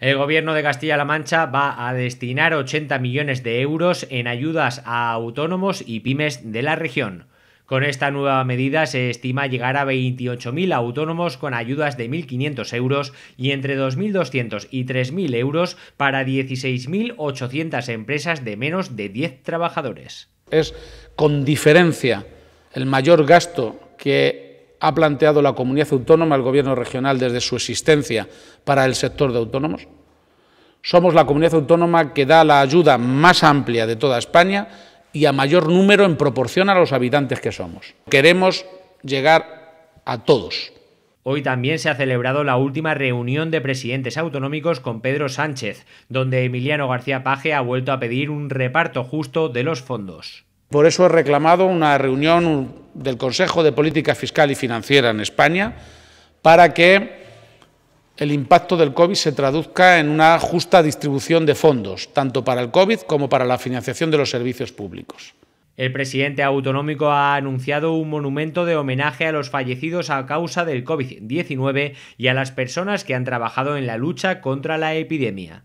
El gobierno de Castilla-La Mancha va a destinar 80 millones de euros en ayudas a autónomos y pymes de la región. Con esta nueva medida se estima llegar a 28.000 autónomos con ayudas de 1.500 euros y entre 2.200 y 3.000 euros para 16.800 empresas de menos de 10 trabajadores. Es con diferencia el mayor gasto que ha planteado la comunidad autónoma, el gobierno regional, desde su existencia para el sector de autónomos. Somos la comunidad autónoma que da la ayuda más amplia de toda España y a mayor número en proporción a los habitantes que somos. Queremos llegar a todos. Hoy también se ha celebrado la última reunión de presidentes autonómicos con Pedro Sánchez, donde Emiliano García Paje ha vuelto a pedir un reparto justo de los fondos. Por eso he reclamado una reunión del Consejo de Política Fiscal y Financiera en España para que el impacto del COVID se traduzca en una justa distribución de fondos, tanto para el COVID como para la financiación de los servicios públicos. El presidente autonómico ha anunciado un monumento de homenaje a los fallecidos a causa del COVID-19 y a las personas que han trabajado en la lucha contra la epidemia.